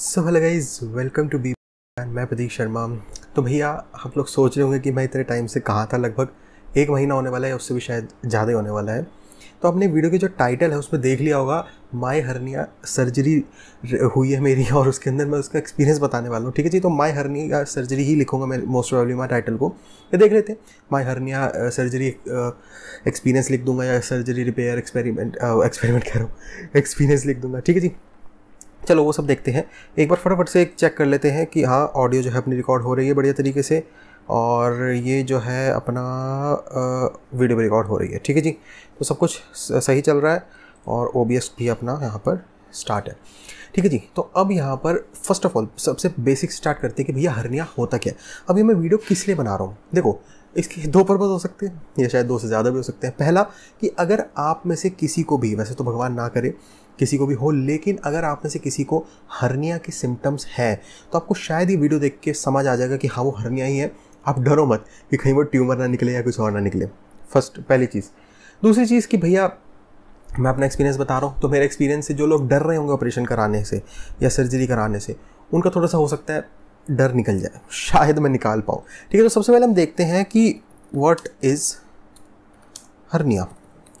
So hello guys welcome to बी मैं प्रदीप शर्मा तो भैया आप लोग सोच रहे होंगे कि मैं इतने टाइम से कहा था लगभग एक महीना होने वाला है उससे भी शायद ज़्यादा होने वाला है तो आपने वीडियो की जो टाइटल है उसमें देख लिया होगा माई हर्निया सर्जरी हुई है मेरी और उसके अंदर मैं उसका एक्सपीरियंस बताने वाला हूँ ठीक है जी तो माई हर्निया सर्जरी ही लिखूंगा मैं मोस्ट ऑफ माई टाइटल को ये देख लेते हैं माई हर्निया सर्जरी एक्सपीरियंस लिख दूंगा या सर्जरी रिपेयर एक्सपेरिमेंट एक्सपेरिमेंट कह रहा हूँ एक्सपीरियंस लिख दूंगा ठीक है जी चलो वो सब देखते हैं एक बार फटाफट से एक चेक कर लेते हैं कि हाँ ऑडियो जो है अपनी रिकॉर्ड हो रही है बढ़िया तरीके से और ये जो है अपना वीडियो रिकॉर्ड हो रही है ठीक है जी तो सब कुछ सही चल रहा है और ओ भी अपना यहाँ पर स्टार्ट है ठीक है जी तो अब यहाँ पर फर्स्ट ऑफ ऑल सबसे बेसिक स्टार्ट करते हैं कि भैया हरनिया होता क्या है अब ये मैं वीडियो किस लिए बना रहा हूँ देखो इसके दो पर्पज़ हो सकते हैं या शायद दो से ज़्यादा भी हो सकते हैं पहला कि अगर आप में से किसी को भी वैसे तो भगवान ना करे किसी को भी हो लेकिन अगर आप में से किसी को हर्निया के सिम्टम्स हैं तो आपको शायद ही वीडियो देख के समझ आ जाएगा कि हाँ वो हर्निया ही है आप डरो मत कि कहीं वो ट्यूमर ना निकले या कुछ और ना निकले फर्स्ट पहली चीज़ दूसरी चीज़ कि भैया मैं अपना एक्सपीरियंस बता रहा हूँ तो मेरे एक्सपीरियंस से जो लोग डर रहे होंगे ऑपरेशन कराने से या सर्जरी कराने से उनका थोड़ा सा हो सकता है डर निकल जाए शायद मैं निकाल पाऊँ ठीक है तो सबसे पहले हम देखते हैं कि वॉट इज़ हर्निया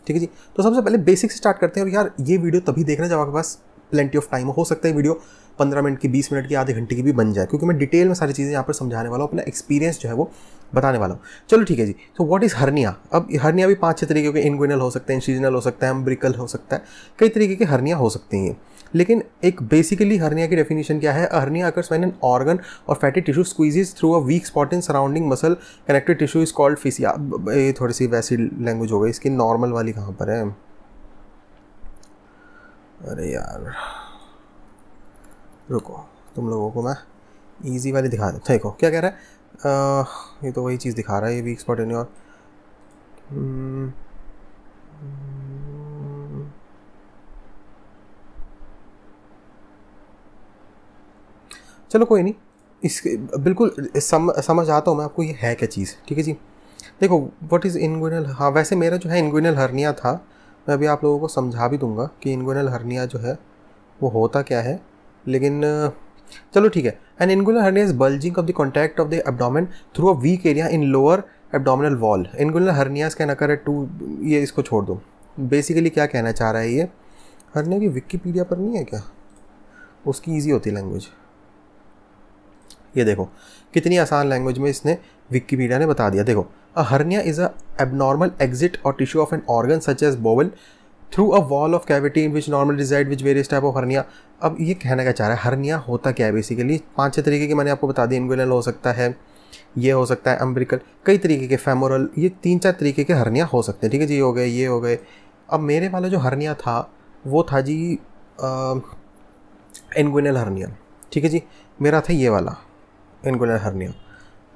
ठीक है जी तो सबसे पहले बेसिक से स्टार्ट करते हैं और यार ये वीडियो तभी देखना जब आपके पास प्लेंटी ऑफ टाइम हो सकता है वीडियो पंद्रह मिनट की बीस मिनट की आधे घंटे की भी बन जाए क्योंकि मैं डिटेल में सारी चीज़ें यहाँ पर समझाने वाला हूँ अपना एक्सपीरियंस जो है वो बताने वाला हूँ चलो ठीक है जी तो व्हाट इज़ हर्निया अब हर्निया भी पाँच छः तरीके के इनग्विनल हो सकते हैं सीजनल हो सकता है एम्ब्रिकल हो सकता है कई तरीके के हर्निया हो सकती हैं लेकिन एक बेसिकली हर्निया की डेफिनेशन क्या है hernia occurs when an organ or fatty tissue squeezes through a weak spot in surrounding muscle connected tissue is called fascia ये थोड़ी सी वैसी लैंग्वेज हो गई इसकी नॉर्मल वाली कहाँ पर है अरे यार रुको तुम लोगों को मैं ईजी वाली दिखा देता देखो क्या कह रहा है आ, ये तो वही चीज़ दिखा रहा है ये वीक स्पॉट इन योर चलो कोई नहीं इसके बिल्कुल सम, समझ आता हूँ मैं आपको ये है क्या चीज़ ठीक है जी देखो व्हाट इज़ इनगुइनल हाँ वैसे मेरा जो है इनगुइनल हर्निया था मैं अभी आप लोगों को समझा भी दूंगा कि इनगुइनल हर्निया जो है वो होता क्या है लेकिन चलो ठीक है an inguinal hernia is of the contact of the abdomen through a weak area in lower abdominal wall inguinal hernias can occur at to ये इसको छोड़ दो बेसिकली क्या कहना चाह रहा है ये हरने की विकीपीडिया पर नहीं है क्या उसकी ईजी होती लैंग्वेज ये देखो कितनी आसान लैंग्वेज में इसने विकीपीडिया ने बता दिया देखो a hernia is a abnormal exit or tissue of an organ such as bowel through a wall of cavity in which normal decide which various type of hernia अब ये कहना क्या चाह रहा है हर्निया होता क्या है बेसिकली पाँच छः तरीके के मैंने आपको बता दिए इनगुलल हो सकता है ये हो सकता है अम्ब्रिकल कई तरीके के फेमोरल ये तीन चार तरीके के हर्निया हो सकते हैं ठीक है जी ये हो गए ये हो गए अब मेरे वाला जो हर्निया था वो था जी इनगुनल हर्निया ठीक है जी मेरा था ये वाला इनगुनल हर्निया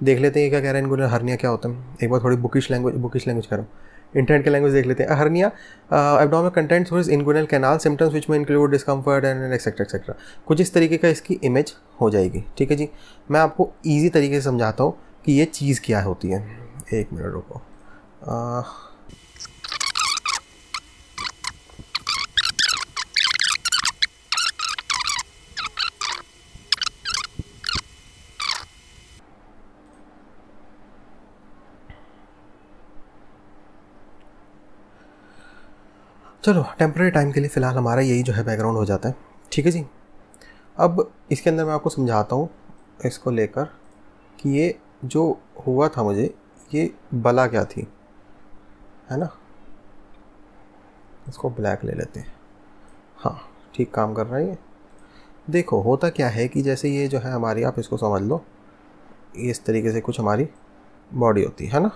देख लेते हैं क्या कह रहे हैं इनगुनल हर्निया क्या होता है एक बार थोड़ी बुकिश लैंग्वेज बुकिश लैंग्वेज करो इंटरनेट के लैंग्वेज देख लेते हैं hernia abdomen content through inguinal canal symptoms which में include discomfort and et cetera et cetera कुछ इस तरीके का इसकी इमेज हो जाएगी ठीक है जी मैं आपको ईजी तरीके से समझाता हूँ कि ये चीज़ क्या होती है एक मिनट रुको चलो टेम्प्रेरी टाइम के लिए फ़िलहाल हमारा यही जो है बैकग्राउंड हो जाता है ठीक है जी अब इसके अंदर मैं आपको समझाता हूँ इसको लेकर कि ये जो हुआ था मुझे ये बला क्या थी है ना इसको ब्लैक ले लेते हैं हाँ ठीक काम कर रहा है ये देखो होता क्या है कि जैसे ये जो है हमारी आप इसको समझ लो इस तरीके से कुछ हमारी बॉडी होती है ना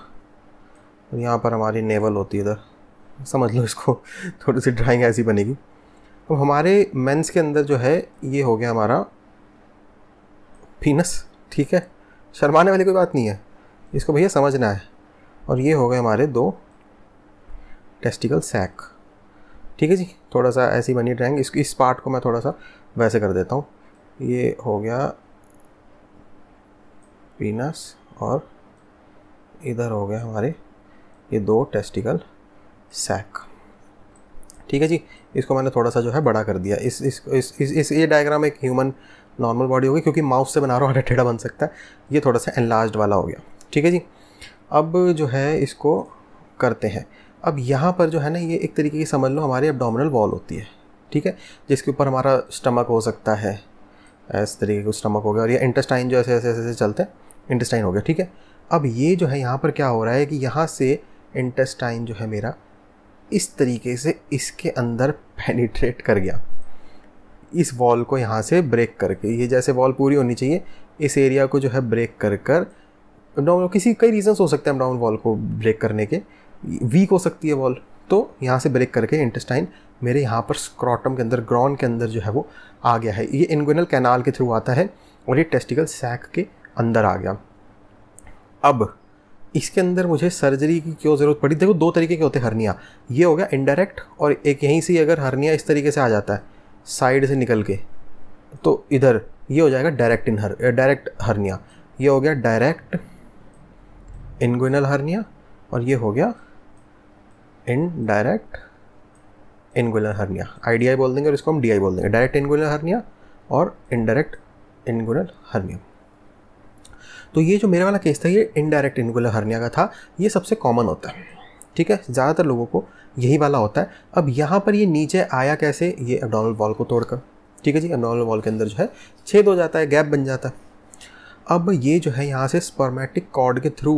और यहाँ पर हमारी नेवल होती है इधर समझ लो इसको थोड़ी सी ड्राइंग ऐसी बनेगी अब तो हमारे मेंस के अंदर जो है ये हो गया हमारा पीनस ठीक है शर्माने वाली कोई बात नहीं है इसको भैया समझना है और ये हो गए हमारे दो टेस्टिकल सैक ठीक है जी थोड़ा सा ऐसी बनी ड्राइंग इस इस पार्ट को मैं थोड़ा सा वैसे कर देता हूँ ये हो गया पीनस और इधर हो गया हमारे ये दो टेस्टिकल सैक ठीक है जी इसको मैंने थोड़ा सा जो है बड़ा कर दिया इस इस इस, इस, इस ये डायग्राम एक ह्यूमन नॉर्मल बॉडी होगी क्योंकि माउथ से बना रहा हूँ टेढ़ा बन सकता है ये थोड़ा सा एनलार्ज वाला हो गया ठीक है जी अब जो है इसको करते हैं अब यहाँ पर जो है ना ये एक तरीके की समझ लो हमारी डोमिनल वॉल होती है ठीक है जिसके ऊपर हमारा स्टमक हो सकता है इस तरीके का स्टमक हो गया और ये इंटेस्टाइन जो ऐसे ऐसे ऐसे चलते हैं इंटेस्टाइन हो गया ठीक है अब ये जो है यहाँ पर क्या हो रहा है कि यहाँ से इंटेस्टाइन जो है मेरा इस तरीके से इसके अंदर पेनिट्रेट कर गया इस वॉल को यहाँ से ब्रेक करके ये जैसे वॉल पूरी होनी चाहिए इस एरिया को जो है ब्रेक कर कर डाउन किसी कई रीजंस हो सकते हैं डाउन वॉल को ब्रेक करने के वीक हो सकती है वॉल तो यहाँ से ब्रेक करके इंटेस्टाइन मेरे यहाँ पर स्क्रॉटम के अंदर ग्रॉन के अंदर जो है वो आ गया है ये इनगुनल कैनाल के थ्रू आता है और ये टेस्टिकल सैक के अंदर आ गया अब इसके अंदर मुझे सर्जरी की क्यों ज़रूरत पड़ी देखो दो तरीके के होते हैं हरनिया ये हो गया इनडायरेक्ट और एक यहीं से अगर हरनिया इस तरीके से आ जाता है साइड से निकल के तो इधर ये हो जाएगा डायरेक्ट इन हर डायरेक्ट हरनिया ये हो गया डायरेक्ट इनगोइनल हरनिया और ये हो गया indirect inguinal hernia I D I बोल देंगे और इसको हम डी आई बोल देंगे डायरेक्ट इनगोइनल हरनिया और इनडायरेक्ट इनगोइनल हरनिया तो ये जो मेरे वाला केस था ये इनडायरेक्ट इनगुलर हर्निया का था ये सबसे कॉमन होता है ठीक है ज़्यादातर लोगों को यही वाला होता है अब यहाँ पर ये नीचे आया कैसे ये एबडोमिनल वॉल को तोड़कर ठीक है जी एबडोमिनल वॉल के अंदर जो है छेद हो जाता है गैप बन जाता है अब ये जो है यहाँ से स्पर्मेटिक कॉर्ड के थ्रू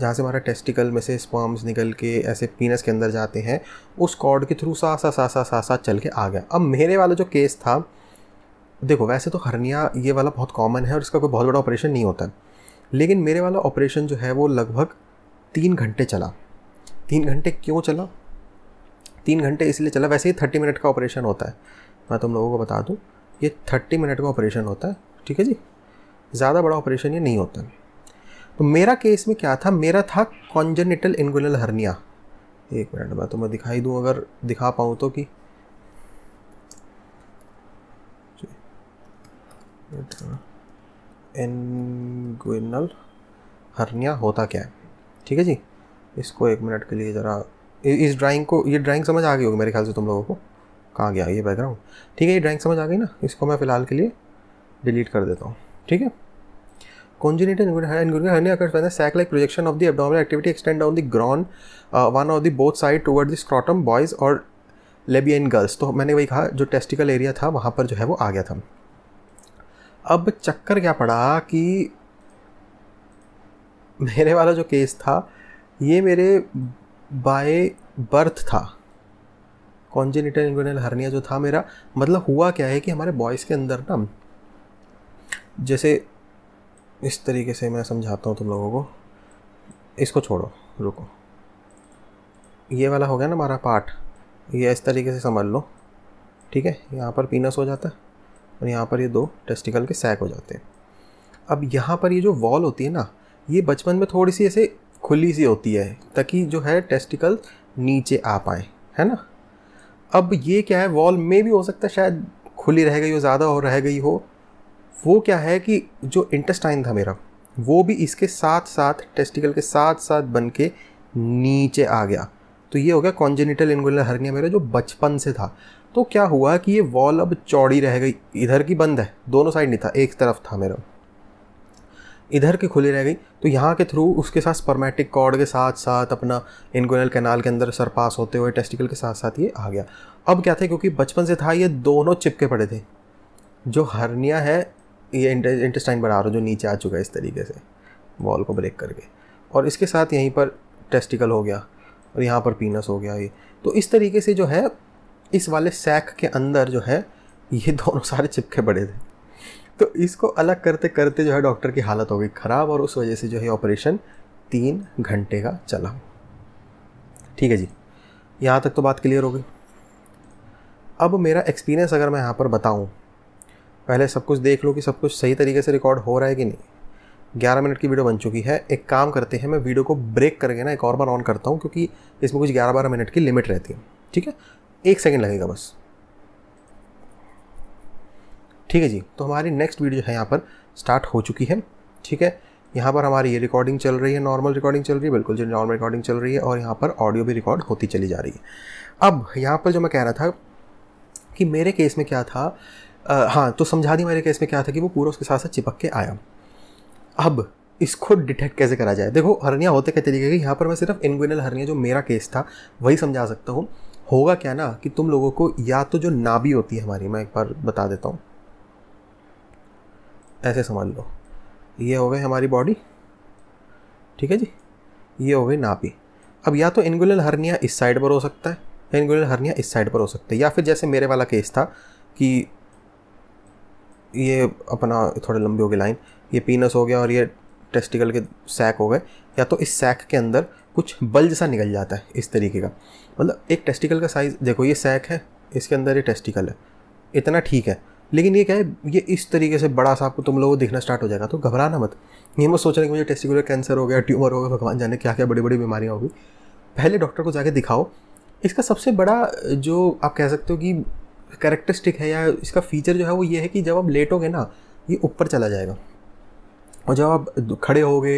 जहाँ से हमारा टेस्टिकल में से स्पर्म्स निकल के ऐसे पीनस के अंदर जाते हैं उस कॉर्ड के थ्रू सा सा सा सा सा सा चल के आ गया अब मेरे वाला जो केस था देखो वैसे तो हर्निया ये वाला बहुत कॉमन है और इसका कोई बहुत बड़ा ऑपरेशन नहीं होता है लेकिन मेरे वाला ऑपरेशन जो है वो लगभग तीन घंटे चला तीन घंटे क्यों चला तीन घंटे इसलिए चला वैसे ही थर्टी मिनट का ऑपरेशन होता है मैं तुम लोगों को बता दूँ ये थर्टी मिनट का ऑपरेशन होता है ठीक है जी ज़्यादा बड़ा ऑपरेशन ये नहीं होता तो मेरा केस में क्या था मेरा था कॉन्जेनिटल इनगुलल हर्निया एक मिनट मैं तुम्हें दिखाई दूँ अगर दिखा पाऊँ तो कि Good. एनगुइनल हर्निया होता क्या है ठीक है जी इसको एक मिनट के लिए ज़रा इस ड्राइंग को ये ड्राइंग समझ आ गई होगी मेरे ख्याल से तुम लोगों को कहाँ गया ये बैकग्राउंड ठीक है ये ड्राइंग समझ आ गई ना इसको मैं फ़िलहाल के लिए डिलीट कर देता हूँ ठीक है congenital inguinal hernia occurs when the sac-like projection of the abdominal activity extend down the groin, uh, one of lesbian girls तो मैंने वही कहा जो टेस्टिकल एरिया था वहाँ पर जो है वो आ गया था अब चक्कर क्या पड़ा कि मेरे वाला जो केस था ये मेरे बाय बर्थ था कॉन्जेनिटल इंग्रेनल हर्निया जो था मेरा मतलब हुआ क्या है कि हमारे बॉयज़ के अंदर ना जैसे इस तरीके से मैं समझाता हूँ तुम लोगों को इसको छोड़ो रुको ये वाला हो गया ना हमारा पार्ट ये इस तरीके से समझ लो ठीक है यहाँ पर पीनस हो जाता है और यहाँ पर ये दो टेस्टिकल के सैक हो जाते हैं अब यहाँ पर ये जो वॉल होती है ना ये बचपन में थोड़ी सी ऐसे खुली सी होती है ताकि जो है टेस्टिकल नीचे आ पाए है ना अब ये क्या है वॉल में भी हो सकता है शायद खुली रह गई हो ज़्यादा हो रह गई हो वो क्या है कि जो इंटेस्टाइन था मेरा वो भी इसके साथ साथ टेस्टिकल के साथ साथ बन के नीचे आ गया तो ये हो गया कॉन्जेनिटल इनगुलर हर्निया मेरा जो बचपन से था तो क्या हुआ कि ये वॉल अब चौड़ी रह गई इधर की बंद है दोनों साइड नहीं था एक तरफ था मेरा इधर की खुली रह गई तो यहाँ के थ्रू उसके साथ स्पर्मेटिक कॉर्ड के साथ साथ अपना इनगोनल कैनाल के अंदर सरपास होते हुए टेस्टिकल के साथ साथ ये आ गया अब क्या था क्योंकि बचपन से था ये दोनों चिपके पड़े थे जो हर्निया है ये इंटेस्टाइन बना रहा हूँ जो नीचे आ चुका है इस तरीके से वॉल को ब्रेक करके और इसके साथ यहीं पर टेस्टिकल हो गया और यहाँ पर पीनस हो गया ये तो इस तरीके से जो है इस वाले सैक के अंदर जो है ये दोनों सारे चिपके पड़े थे तो इसको अलग करते करते जो है डॉक्टर की हालत हो गई ख़राब और उस वजह से जो है ऑपरेशन तीन घंटे का चला ठीक है जी यहाँ तक तो बात क्लियर हो गई अब मेरा एक्सपीरियंस अगर मैं यहाँ पर बताऊँ पहले सब कुछ देख लो कि सब कुछ सही तरीके से रिकॉर्ड हो रहा है कि नहीं ग्यारह मिनट की वीडियो बन चुकी है एक काम करते हैं मैं वीडियो को ब्रेक करके ना एक और बार ऑन करता हूँ क्योंकि इसमें कुछ ग्यारह बारह मिनट की लिमिट रहती है ठीक है एक सेकेंड लगेगा बस ठीक है जी तो हमारी नेक्स्ट वीडियो है यहाँ पर स्टार्ट हो चुकी है ठीक है यहाँ पर हमारी ये रिकॉर्डिंग चल रही है नॉर्मल रिकॉर्डिंग चल रही है बिल्कुल जो नॉर्मल रिकॉर्डिंग चल रही है और यहाँ पर ऑडियो भी रिकॉर्ड होती चली जा रही है अब यहाँ पर जो मैं कह रहा था कि मेरे केस में क्या था आ, हाँ तो समझा दी मेरे केस में क्या था कि वो पूरा उसके साथ साथ चिपक के आया अब इसको डिटेक्ट कैसे करा जाए देखो हरनिया होते क्या तरीके की यहाँ पर मैं सिर्फ इनगुइनल हरनिया जो मेरा केस था वही समझा सकता हूँ होगा क्या ना कि तुम लोगों को या तो जो नाभि होती है हमारी मैं एक बार बता देता हूँ ऐसे समझ लो ये हो गए हमारी बॉडी ठीक है जी ये हो गई नाभि अब या तो इनगुलर हर्निया इस साइड पर हो सकता है इनगुलर हर्निया इस साइड पर हो सकता है या फिर जैसे मेरे वाला केस था कि ये अपना थोड़ा लंबी होगी लाइन ये पीनस हो गया और ये टेस्टिकल के सैक हो गए या तो इस सैक के अंदर कुछ बल जैसा निकल जाता है इस तरीके का मतलब एक टेस्टिकल का साइज़ देखो ये सैक है इसके अंदर ये टेस्टिकल है इतना ठीक है लेकिन ये क्या है ये इस तरीके से बड़ा सा आपको तुम लोगों को देखना स्टार्ट हो जाएगा तो घबराना मत ये मत रहे कि मुझे टेस्टिकुलर कैंसर हो गया ट्यूमर हो गया भगवान जाने क्या क्या बड़ी बड़ी बीमारियाँ होगी पहले डॉक्टर को जाके दिखाओ इसका सबसे बड़ा जो आप कह सकते हो कि करेक्टरिस्टिक है या इसका फीचर जो है वो ये है कि जब आप लेटोगे ना ये ऊपर चला जाएगा और जब आप खड़े होगे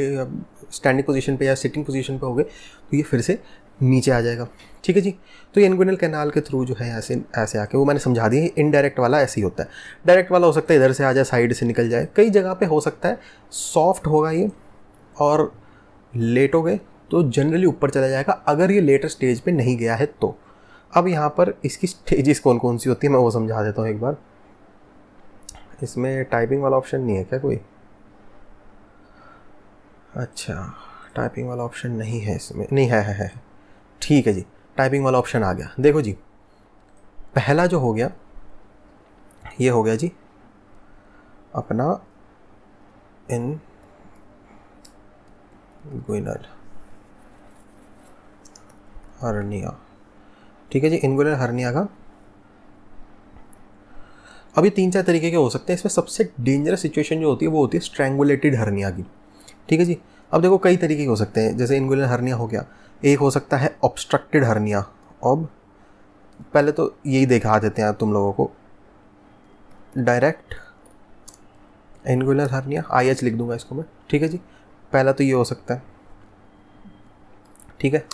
स्टैंडिंग पोजीशन पे या सिटिंग पोजीशन पे हो गए तो ये फिर से नीचे आ जाएगा ठीक है जी तो ये इनगुनल कैनाल के थ्रू जो है ऐसे ऐसे आके वो मैंने समझा दी इनडायरेक्ट वाला ऐसे ही होता है डायरेक्ट वाला हो सकता है इधर से आ जाए साइड से निकल जाए कई जगह पे हो सकता है सॉफ्ट होगा ये और लेट हो गए तो जनरली ऊपर चला जाएगा अगर ये लेटर स्टेज पे नहीं गया है तो अब यहाँ पर इसकी स्टेजेस कौन कौन सी होती है मैं वो समझा देता हूँ एक बार इसमें टाइपिंग वाला ऑप्शन नहीं है क्या कोई अच्छा टाइपिंग वाला ऑप्शन नहीं है इसमें नहीं है है है ठीक है जी टाइपिंग वाला ऑप्शन आ गया देखो जी पहला जो हो गया ये हो गया जी अपना इन गुइनर हरनिया ठीक है जी गुइनर हरनिया का अभी तीन चार तरीके के हो सकते हैं इसमें सबसे डेंजरस सिचुएशन जो होती है वो होती है स्ट्रैंगुलेटेड हरनिया की ठीक है जी अब देखो कई तरीके हो सकते हैं जैसे इनगुलर हर्निया हो गया एक हो सकता है ऑब्स्ट्रक्टेड हर्निया अब पहले तो यही देखा देते हैं तुम लोगों को direct inguinal hernia I H लिख दूंगा इसको मैं ठीक है जी पहला तो ये हो सकता है ठीक है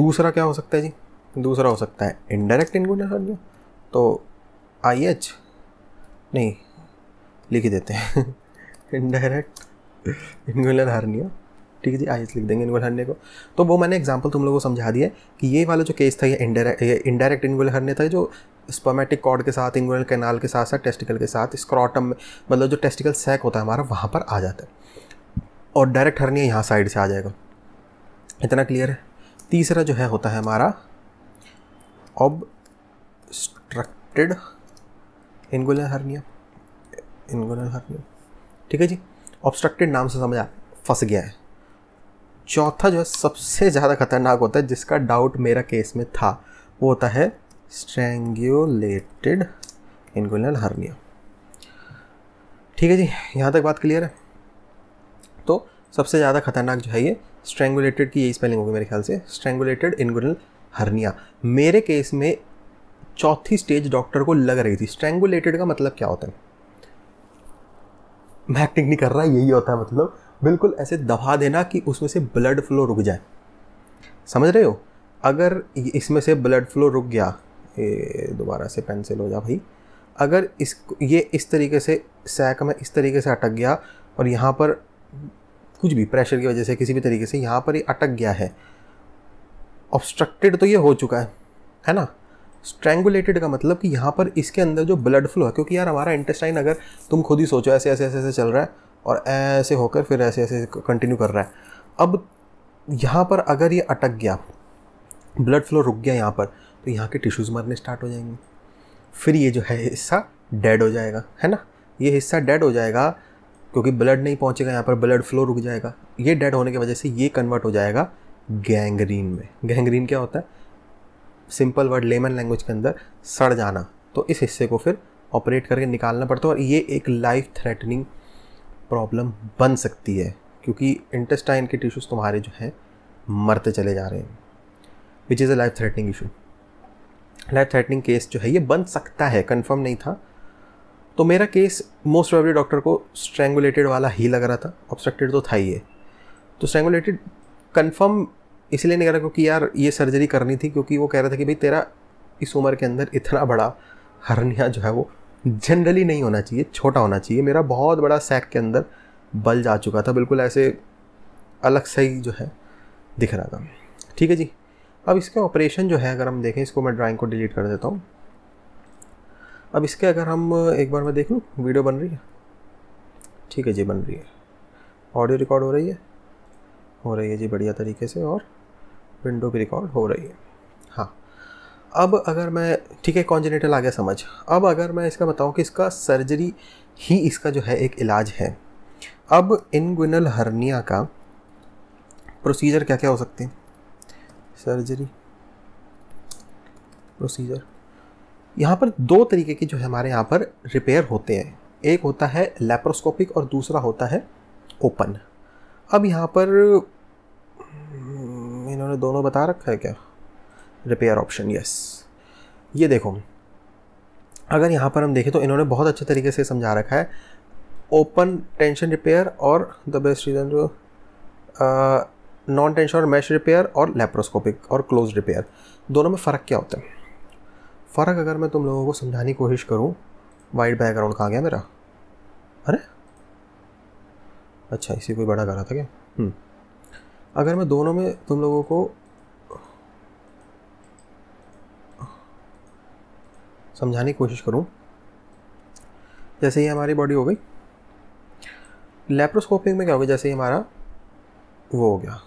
दूसरा क्या हो सकता है जी दूसरा हो सकता है इनडायरेक्ट इनगुलर हर्निया तो आई एच नहीं लिख देते हैं इनडायरेक्ट इनगोलन हारनिया ठीक है जी आई लिख देंगे इनगोल हरने को तो वो मैंने एग्जाम्पल तुम लोगों को समझा दिया कि ये वाला जो केस था ये इंडायरेक्ट ये इंडायरेक्ट इनगोल हरने था जो स्पर्मेटिक कॉर्ड के साथ इनगोल कैनाल के साथ साथ टेस्टिकल के साथ स्क्रॉटम में मतलब जो टेस्टिकल सैक होता है हमारा वहाँ पर आ जाता है और डायरेक्ट हरनिया यहाँ साइड से आ जाएगा इतना क्लियर है तीसरा जो है होता है हमारा obstructed inguinal hernia inguinal hernia ठीक है जी ऑब्स्ट्रक्टेड नाम से समझ फंस गया है चौथा जो है सबसे ज़्यादा खतरनाक होता है जिसका डाउट मेरा केस में था वो होता है स्ट्रेंगुलेटेड इनगुलर हर्निया ठीक है जी यहाँ तक बात क्लियर है तो सबसे ज़्यादा खतरनाक जो है ये स्ट्रेंगुलेटेड की यही स्पेलिंग होगी मेरे ख्याल से स्ट्रेंगुलेटेड इनगुलर हर्निया मेरे केस में चौथी स्टेज डॉक्टर को लग रही थी स्ट्रेंगुलेटेड का मतलब क्या होता है मैं एक्टिंग नहीं कर रहा यही होता है मतलब बिल्कुल ऐसे दबा देना कि उसमें से ब्लड फ्लो रुक जाए समझ रहे हो अगर इसमें से ब्लड फ्लो रुक गया दोबारा से पेंसिल हो जा भाई अगर इस ये इस तरीके से सैक में इस तरीके से अटक गया और यहाँ पर कुछ भी प्रेशर की वजह से किसी भी तरीके से यहाँ पर ये अटक गया है ऑब्स्ट्रक्टेड तो ये हो चुका है है ना स्ट्रैंगुलेटेड का मतलब कि यहाँ पर इसके अंदर जो ब्लड फ्लो है क्योंकि यार हमारा इंटेस्टाइन अगर तुम खुद ही सोचो ऐसे ऐसे ऐसे ऐसे चल रहा है और ऐसे होकर फिर ऐसे ऐसे कंटिन्यू कर रहा है अब यहाँ पर अगर ये अटक गया ब्लड फ्लो रुक गया यहाँ पर तो यहाँ के टिश्यूज़ मरने स्टार्ट हो जाएंगे फिर ये जो है हिस्सा डेड हो जाएगा है ना ये हिस्सा डेड हो जाएगा क्योंकि ब्लड नहीं पहुँचेगा यहाँ पर ब्लड फ्लो रुक जाएगा ये डेड होने की वजह से ये कन्वर्ट हो जाएगा गैंग्रीन में गैंग्रीन क्या होता है सिंपल वर्ड लेमन लैंग्वेज के अंदर सड़ जाना तो इस हिस्से को फिर ऑपरेट करके निकालना पड़ता है और ये एक लाइफ थ्रेटनिंग प्रॉब्लम बन सकती है क्योंकि इंटेस्टाइन के टिश्यूज़ तुम्हारे जो हैं मरते चले जा रहे हैं which is a life threatening issue life threatening case जो है ये बन सकता है कन्फर्म नहीं था तो मेरा केस मोस्ट प्रॉबली डॉक्टर को स्ट्रेंगुलेटेड वाला ही लग रहा था ऑब्स्ट्रक्टेड तो था ही है तो स्ट्रेंगुलेटेड कन्फर्म इसलिए नहीं कह रहा क्योंकि यार ये सर्जरी करनी थी क्योंकि वो कह रहा था कि भाई तेरा इस उम्र के अंदर इतना बड़ा हरनिया जो है वो जनरली नहीं होना चाहिए छोटा होना चाहिए मेरा बहुत बड़ा सैक के अंदर बल जा चुका था बिल्कुल ऐसे अलग सही जो है दिख रहा था ठीक है जी अब इसका ऑपरेशन जो है अगर हम देखें इसको मैं ड्राइंग को डिलीट कर देता हूँ अब इसके अगर हम एक बार मैं देख लूँ वीडियो बन रही है ठीक है जी बन रही है ऑडियो रिकॉर्ड हो रही है हो रही है जी बढ़िया तरीके से और विंडो भी रिकॉर्ड हो रही है हाँ अब अगर मैं ठीक है कॉन्जिनेटल आ गया समझ अब अगर मैं इसका बताऊँ कि इसका सर्जरी ही इसका जो है एक इलाज है अब इनगुनल हर्निया का प्रोसीजर क्या क्या हो सकते हैं सर्जरी प्रोसीजर यहाँ पर दो तरीके की जो है हमारे यहाँ पर रिपेयर होते हैं एक होता है लेप्रोस्कोपिक और दूसरा होता है ओपन अब यहाँ पर इन्होंने दोनों बता रखा है क्या रिपेयर ऑप्शन यस ये देखो अगर यहाँ पर हम देखें तो इन्होंने बहुत अच्छे तरीके से समझा रखा है ओपन टेंशन रिपेयर और द बेस्ट रीज़न जो नॉन टेंशन और मैश रिपेयर और लेप्रोस्कोपिक और क्लोज रिपेयर दोनों में फ़र्क क्या होता है फ़र्क अगर मैं तुम लोगों को समझाने की कोशिश करूँ वाइट बैकग्राउंड कहाँ गया मेरा अरे अच्छा इसी कोई बड़ा करा था क्या हम्म। अगर मैं दोनों में तुम लोगों को समझाने की कोशिश करूं जैसे ही हमारी बॉडी हो गई लेप्रोस्कोपिक में क्या हो गया जैसे ही हमारा वो हो गया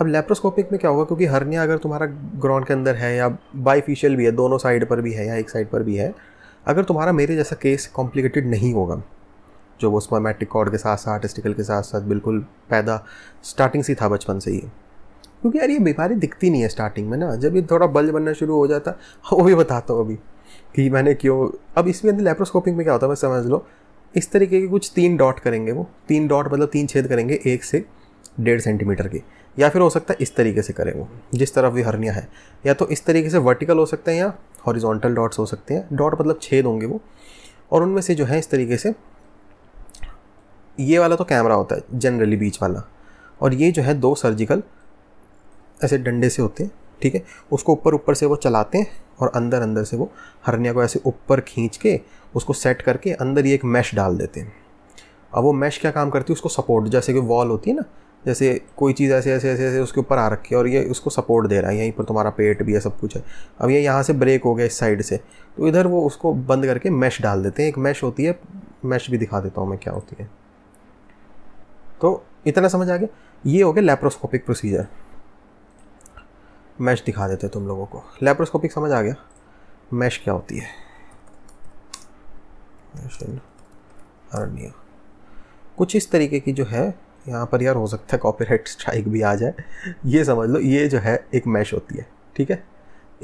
अब लेप्रोस्कोपिक में क्या होगा क्योंकि हर्निया अगर तुम्हारा ग्राउंड के अंदर है या बाईफिशियल भी है दोनों साइड पर भी है या एक साइड पर भी है अगर तुम्हारा मेरे जैसा केस कॉम्प्लिकेटेड नहीं होगा जो वो स्मामेटिक कॉर्ड के साथ साथ आर्टिस्टिकल के साथ साथ बिल्कुल पैदा स्टार्टिंग से था बचपन से ही क्योंकि यार ये बीमारी दिखती नहीं है स्टार्टिंग में ना जब ये थोड़ा बल्ज बनना शुरू हो जाता हाँ, वो भी बताता हूँ अभी कि मैंने क्यों अब इसमें अंदर लेप्रोस्कोपिंग में क्या होता है मैं समझ लो इस तरीके के कुछ तीन डॉट करेंगे वो तीन डॉट मतलब तीन छेद करेंगे एक से डेढ़ सेंटीमीटर के या फिर हो सकता है इस तरीके से करें वो जिस तरफ भी हरनिया है या तो इस तरीके से वर्टिकल हो सकते हैं या हॉरिजॉन्टल डॉट्स हो सकते हैं डॉट मतलब छेद होंगे वो और उनमें से जो है इस तरीके से ये वाला तो कैमरा होता है जनरली बीच वाला और ये जो है दो सर्जिकल ऐसे डंडे से होते हैं ठीक है उसको ऊपर ऊपर से वो चलाते हैं और अंदर अंदर से वो हरनिया को ऐसे ऊपर खींच के उसको सेट करके अंदर ये एक मैश डाल देते हैं अब वो मैश क्या काम करती है उसको सपोर्ट जैसे कि वॉल होती है ना जैसे कोई चीज़ ऐसे ऐसे ऐसे ऐसे उसके ऊपर आ रखी है और ये उसको सपोर्ट दे रहा है यहीं पर तुम्हारा पेट भी है सब कुछ है अब ये यहाँ से ब्रेक हो गया इस साइड से तो इधर वो उसको बंद करके मैश डाल देते हैं एक मैश होती है मैश भी दिखा देता हूँ मैं क्या होती है तो इतना समझ आ गया ये हो गया लेप्रोस्कोपिक प्रोसीजर मैश दिखा देते तुम लोगों को लेप्रोस्कोपिक समझ आ गया मैश क्या होती है कुछ इस तरीके की जो है यहाँ पर यार हो सकता है कॉपीराइट स्ट्राइक भी आ जाए ये समझ लो ये जो है एक मैश होती है ठीक है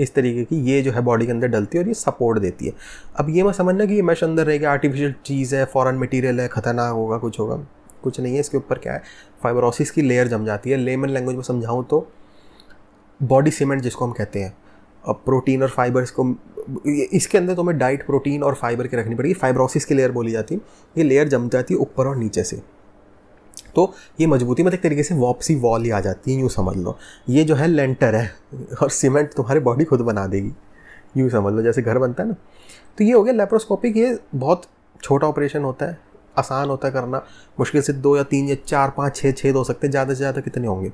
इस तरीके की ये जो है बॉडी के अंदर डलती है और ये सपोर्ट देती है अब ये मैं समझना कि ये मैश अंदर रहेगा आर्टिफिशियल चीज़ है फॉरन मटेरियल है ख़तरनाक होगा कुछ होगा कुछ नहीं है इसके ऊपर क्या है फाइबरोसिस की लेयर जम जाती है लेमन लैंग्वेज में समझाऊँ तो बॉडी सीमेंट जिसको हम कहते हैं अब प्रोटीन और फाइबर्स को इसके अंदर तो हमें डाइट प्रोटीन और फाइबर की रखनी पड़ेगी फाइब्रोसिस की लेयर बोली जाती है ये लेयर जम जाती है ऊपर और नीचे से तो ये मजबूती मतलब एक तरीके से वापसी वॉल ही आ जाती है यूँ समझ लो ये जो है लेंटर है और सीमेंट तुम्हारी बॉडी खुद बना देगी यूँ समझ लो जैसे घर बनता है ना तो ये हो गया लेप्रोस्कोपिक ये बहुत छोटा ऑपरेशन होता है आसान होता है करना मुश्किल से दो या तीन या चार पाँच छः छेद हो सकते हैं ज़्यादा से ज़्यादा कितने होंगे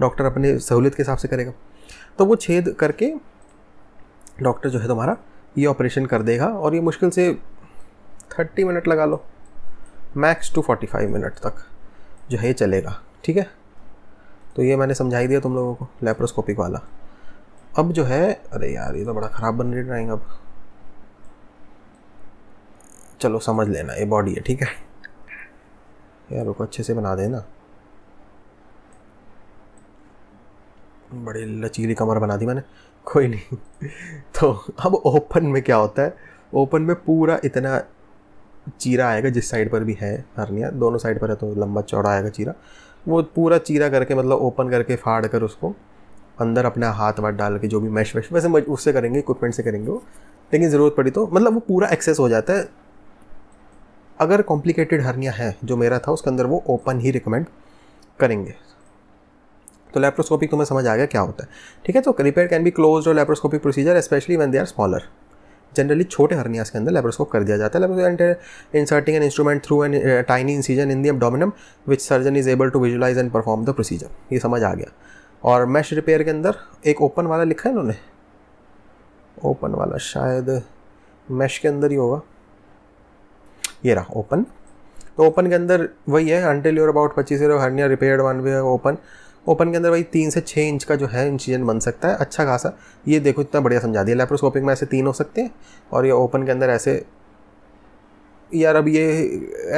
डॉक्टर अपने सहूलियत के हिसाब से करेगा तो वो छेद करके डॉक्टर जो है तुम्हारा ये ऑपरेशन कर देगा और ये मुश्किल से थर्टी मिनट लगा लो max two forty five minute तक जो है ये चलेगा ठीक है तो ये मैंने समझाई दिया तुम लोगों को लेप्रोस्कोपिक वाला अब जो है अरे यार ये तो बड़ा ख़राब बन रही ड्राइंग अब चलो समझ लेना ये बॉडी है ठीक है यार को अच्छे से बना देना बड़ी लचीली कमर बना दी मैंने कोई नहीं तो अब ओपन में क्या होता है ओपन में पूरा इतना चीरा आएगा जिस साइड पर भी है हरनिया दोनों साइड पर है तो लंबा चौड़ा आएगा चीरा वो पूरा चीरा करके मतलब ओपन करके फाड़ कर उसको अंदर अपना हाथ वाथ डाल के जो भी मैश वैश वैसे उससे करेंगे इक्विपमेंट से करेंगे वो लेकिन ज़रूरत पड़ी तो मतलब वो पूरा एक्सेस हो जाता है अगर कॉम्प्लिकेटेड हर्निया है जो मेरा था उसके अंदर वो ओपन ही रिकमेंड करेंगे तो लेप्रोस्कोपिक तुम्हें समझ आ गया क्या होता है ठीक है तो रिपेयर कैन बी क्लोज और laparoscopic procedure specially one they are smaller generally छोटे हर्नियास के अंदर लेप्रोस्कोप कर दिया जाता है inserting an instrument through an tiny incision in the abdomen which surgeon is able to visualize and perform the procedure ये समझ आ गया और मैश रिपेयर के अंदर एक ओपन वाला लिखा है इन्होंने ओपन वाला शायद मैश के अंदर ही होगा ये रहा ओपन तो ओपन के अंदर वही है अनटिल योर अबाउट पच्चीस year hernia repaired one way open open के अंदर वही तीन से छः इंच का जो है इंसिजन बन सकता है अच्छा खासा ये देखो इतना बढ़िया समझा दिया लेप्रोस्कोपिक में ऐसे तीन हो सकते हैं और ये ओपन के अंदर ऐसे यार अब ये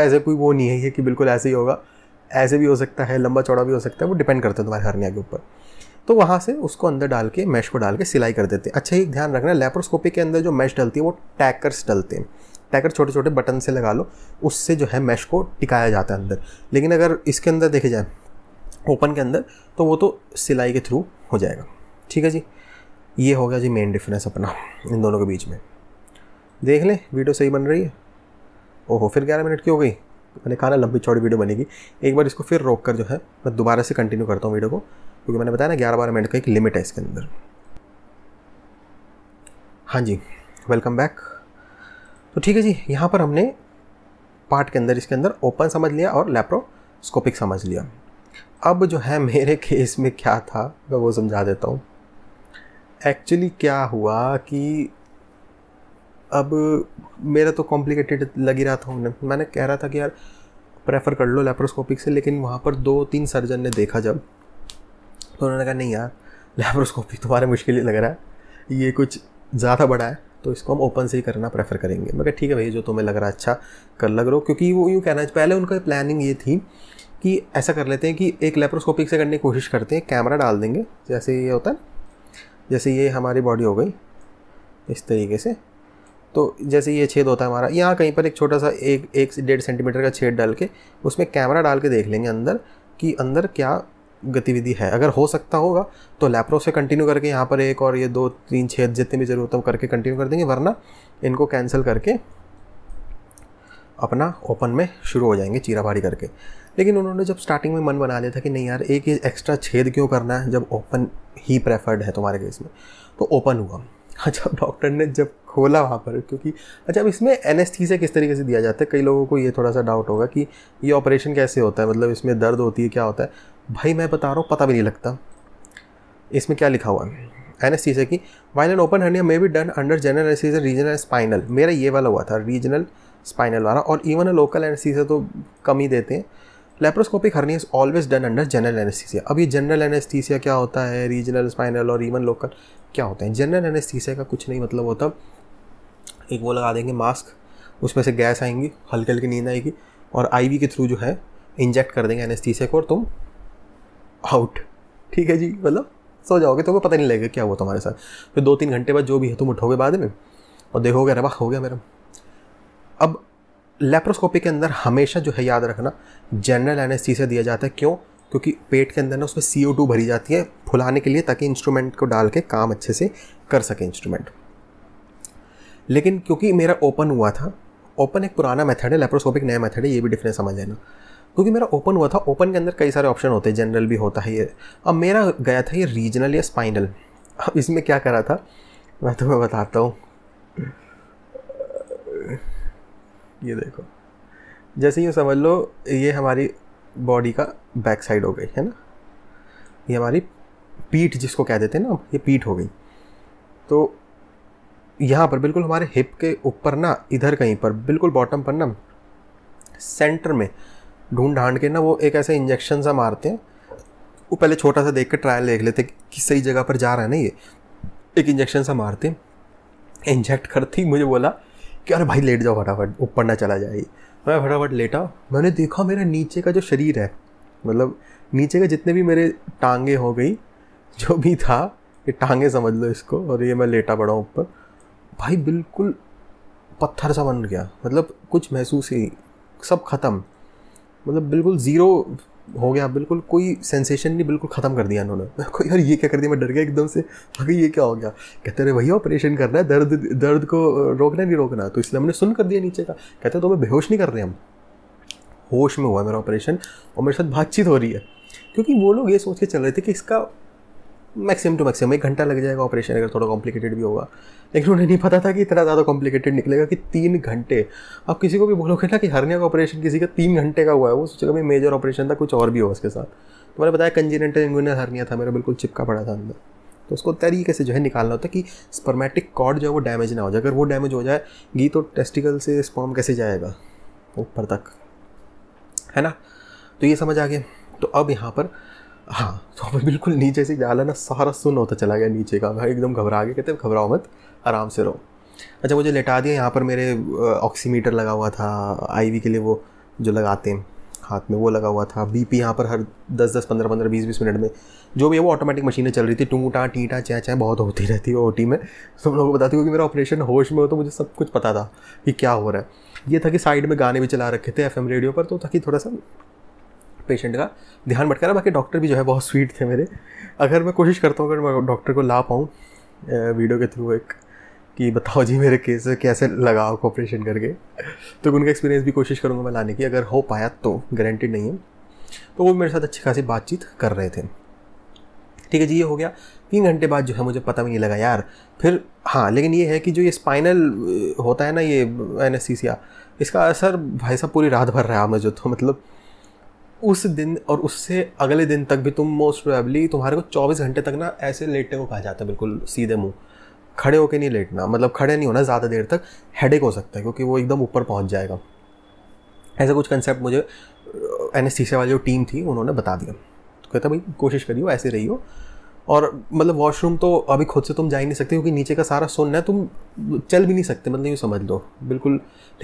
ऐसे कोई वो नहीं है ये कि बिल्कुल ऐसे ही होगा ऐसे भी हो सकता है लंबा चौड़ा भी हो सकता है वो डिपेंड करता है तुम्हारे हरनिया के ऊपर तो वहाँ से उसको अंदर डाल के मैश को डाल के सिलाई कर देते हैं अच्छा ये ध्यान रखना लेप्रोस्कोपिक के अंदर जो मैश डलती है वो टैकर्स डलते हैं टैकर छोटे छोटे बटन से लगा लो उससे जो है मैश को टिकाया जाता है अंदर लेकिन अगर इसके अंदर देखे जाए ओपन के अंदर तो वो तो सिलाई के थ्रू हो जाएगा ठीक है जी ये हो गया जी मेन डिफरेंस अपना इन दोनों के बीच में देख लें वीडियो सही बन रही है ओहो फिर ग्यारह मिनट की हो गई मैंने कहा ना लंबी चौड़ी वीडियो बनेगी एक बार इसको फिर रोक कर जो है मैं दोबारा से कंटिन्यू करता हूँ वीडियो को क्योंकि मैंने बताया ना ग्यारह बारह मिनट का एक लिमिट है इसके अंदर हाँ जी वेलकम बैक तो ठीक है जी यहाँ पर हमने पार्ट के अंदर इसके अंदर ओपन समझ लिया और लेप्रोस्कोपिक समझ लिया अब जो है मेरे केस में क्या था मैं वो समझा देता हूँ एक्चुअली क्या हुआ कि अब मेरा तो कॉम्प्लिकेटेड लग ही रहा था उन्हें मैंने कह रहा था कि यार प्रेफर कर लो लेप्रोस्कोपिक से लेकिन वहाँ पर दो तीन सर्जन ने देखा जब तो उन्होंने कहा नहीं यार लेप्रोस्कोपिक तुम्हारा मुश्किल ही लग रहा है ये कुछ ज़्यादा बड़ा है तो इसको हम ओपन से ही करना प्रेफर करेंगे मगर ठीक है भैया जो तुम्हें लग रहा अच्छा कर लग रहा हो क्योंकि वो यूँ कहना पहले उनका प्लानिंग ये थी कि ऐसा कर लेते हैं कि एक लेप्रोस्कोपिक से करने की कोशिश करते हैं कैमरा डाल देंगे जैसे ये होता है जैसे ये हमारी बॉडी हो गई इस तरीके से तो जैसे ये छेद होता है हमारा यहाँ कहीं पर एक छोटा सा एक एक डेढ़ सेंटीमीटर का छेद डाल के उसमें कैमरा डाल के देख लेंगे अंदर कि अंदर क्या गतिविधि है अगर हो सकता होगा तो लैपरोप से कंटिन्यू करके यहाँ पर एक और ये दो तीन छः जितने भी ज़रूरत हो करके कंटिन्यू कर देंगे वरना इनको कैंसिल करके अपना ओपन में शुरू हो जाएंगे चीरा भारी करके लेकिन उन्होंने जब स्टार्टिंग में मन बना लिया था कि नहीं यार एक ये एक्स्ट्रा छेद क्यों करना है जब ओपन ही प्रेफर्ड है तुम्हारे केस में तो ओपन हुआ अच्छा डॉक्टर ने जब खोला वहाँ पर क्योंकि अच्छा अब इसमें एन से किस तरीके से दिया जाता है कई लोगों को ये थोड़ा सा डाउट होगा कि ये ऑपरेशन कैसे होता है मतलब इसमें दर्द होती है क्या होता है भाई मैं बता रहा हूँ पता भी नहीं लगता इसमें क्या लिखा हुआ है से की वाइन and open hernia may be done under general anaesthesia regional spinal मेरा ये वाला हुआ था रीजनल स्पाइनल वाला और इवन लोकल से तो कम ही देते हैं laparoscopic hernia is always done under general anaesthesia अब ये जनरल एनेस्थीसिया क्या होता है रीजनल स्पाइनल और इवन लोकल क्या होते हैं जनरल एनेस्थीसिया का कुछ नहीं मतलब होता एक वो लगा देंगे मास्क उसमें से गैस आएंगी हल्की हल्की नींद आएगी और आईवी के थ्रू जो है इंजेक्ट कर देंगे एनेस्थीसिया को और तुम आउट ठीक है जी मतलब सो जाओगे तो पता नहीं लगेगा क्या हुआ तुम्हारे साथ फिर दो तीन घंटे बाद जो भी है तुम उठोगे बाद में और देखोगे अरे वाह हो गया मेरा अब लेप्रोस्कोपी के अंदर हमेशा जो है याद रखना जनरल से दिया जाता है क्यों क्योंकि पेट के अंदर ना उसमें सी भरी जाती है फुलाने के लिए ताकि इंस्ट्रूमेंट को डाल के काम अच्छे से कर सके इंस्ट्रूमेंट लेकिन क्योंकि मेरा ओपन हुआ था ओपन एक पुराना मेथड है लेप्रोस्कोपिक नया मेथड है ये भी डिफरेंस समझ लेना क्योंकि मेरा ओपन हुआ था ओपन के अंदर कई सारे ऑप्शन होते हैं जनरल भी होता है ये अब मेरा गया था ये रीजनल या स्पाइनल अब इसमें क्या करा था मैं तुम्हें बताता हूँ ये देखो जैसे ये समझ लो ये हमारी बॉडी का बैक साइड हो गई है ना ये हमारी पीठ जिसको कह देते हैं ना ये पीठ हो गई तो यहाँ पर बिल्कुल हमारे हिप के ऊपर ना इधर कहीं पर बिल्कुल बॉटम पर ना सेंटर में ढूंढ ढांड के ना वो एक ऐसा इंजेक्शन सा मारते हैं वो पहले छोटा सा देख कर ट्रायल देख लेते कि सही जगह पर जा रहा है ना ये एक इंजेक्शन सा मारते इंजेक्ट करते ही मुझे बोला कि अरे भाई लेट जाओ फटाफट ऊपर ना चला जाए मैं फटाफट लेटा मैंने देखा मेरा नीचे का जो शरीर है मतलब नीचे का जितने भी मेरे टांगे हो गई जो भी था ये टांगे समझ लो इसको और ये मैं लेटा पड़ा हूँ ऊपर भाई बिल्कुल पत्थर सा बन गया मतलब कुछ महसूस ही सब ख़त्म मतलब बिल्कुल ज़ीरो हो गया बिल्कुल कोई सेंसेशन नहीं बिल्कुल ख़त्म कर दिया इन्होंने मैं कोई यार ये क्या कर दिया मैं डर गया एकदम से अभी हाँ ये क्या हो गया कहते रहे भैया ऑपरेशन करना है दर्द दर्द को रोकना नहीं रोकना तो इसलिए हमने सुन कर दिया नीचे का कहते तो मैं बेहोश नहीं कर रहे हम होश में हुआ मेरा ऑपरेशन और मेरे साथ बातचीत हो रही है क्योंकि वो लोग ये सोच के चल रहे थे कि इसका मैक्सिमम टू मैक्सिमम एक घंटा लग जाएगा ऑपरेशन अगर थोड़ा कॉम्प्लिकेटेड भी होगा लेकिन उन्हें नहीं पता था कि इतना ज़्यादा कॉम्प्लिकेटेड निकलेगा कि तीन घंटे आप किसी को भी बोलोगे ना कि हरने का ऑपरेशन किसी का तीन घंटे का हुआ है वो सोचेगा भाई मेजर ऑपरेशन था कुछ और भी होगा उसके साथ तो मैंने बताया कंजीनेंटल इंगुनियर हरनिया था मेरा बिल्कुल चिपका पड़ा था अंदर तो उसको तरीके से जो है निकालना होता है कि स्पर्मेटिक कॉर्ड जो है वो डैमेज ना हो जाए अगर वो डैमेज हो जाएगी तो टेस्टिकल से स्पॉम कैसे जाएगा ऊपर तक है ना तो ये समझ आ गया तो अब यहाँ पर हाँ तो मैं बिल्कुल नीचे से जाला ना सारा सुन होता चला गया नीचे का मैं एकदम घबरा के कहते घबराओ मत आराम से रहो अच्छा मुझे लेटा दिया यहाँ पर मेरे ऑक्सीमीटर लगा हुआ था आईवी के लिए वो जो लगाते हैं हाथ में वो लगा हुआ था बीपी यहाँ पर हर दस दस पंद्रह पंद्रह बीस बीस मिनट में जो भी है वो ऑटोमेटिक मशीनें चल रही थी टूटा टीटा चाय चाय बहुत होती रहती है ओ टी में सब लोगों को बताती क्योंकि मेरा ऑपरेशन होश में हो तो मुझे सब कुछ पता था कि क्या हो रहा है ये था कि साइड में गाने भी चला रखे थे एफ रेडियो पर तो कि थोड़ा सा पेशेंट का ध्यान भटका रहा बाकी डॉक्टर भी जो है बहुत स्वीट थे मेरे अगर मैं कोशिश करता हूँ अगर मैं डॉक्टर को ला पाऊँ वीडियो के थ्रू एक कि बताओ जी मेरे केस कैसे लगाओ आपको ऑपरेशन करके तो उनका एक्सपीरियंस भी कोशिश करूँगा मैं लाने की अगर हो पाया तो गारंटी नहीं है तो वो मेरे साथ अच्छी खासी बातचीत कर रहे थे ठीक है जी ये हो गया तीन घंटे बाद जो है मुझे पता भी नहीं लगा यार फिर हाँ लेकिन ये है कि जो ये स्पाइनल होता है ना ये एन इसका असर भाई साहब पूरी रात भर रहा मुझे तो मतलब उस दिन और उससे अगले दिन तक भी तुम मोस्ट प्रोबेबली तुम्हारे को 24 घंटे तक ना ऐसे लेटने को कहा जाता है बिल्कुल सीधे मुंह खड़े होके नहीं लेटना मतलब खड़े नहीं होना ज़्यादा देर तक हेडेक हो सकता है क्योंकि वो एकदम ऊपर पहुंच जाएगा ऐसा कुछ कंसेप्ट मुझे एन वाली जो टीम थी उन्होंने बता दिया तो कहता भाई कोशिश करियो ऐसे रही हो और मतलब वॉशरूम तो अभी खुद से तुम जा ही नहीं सकते क्योंकि नीचे का सारा सुन है तुम चल भी नहीं सकते मतलब यूँ समझ लो बिल्कुल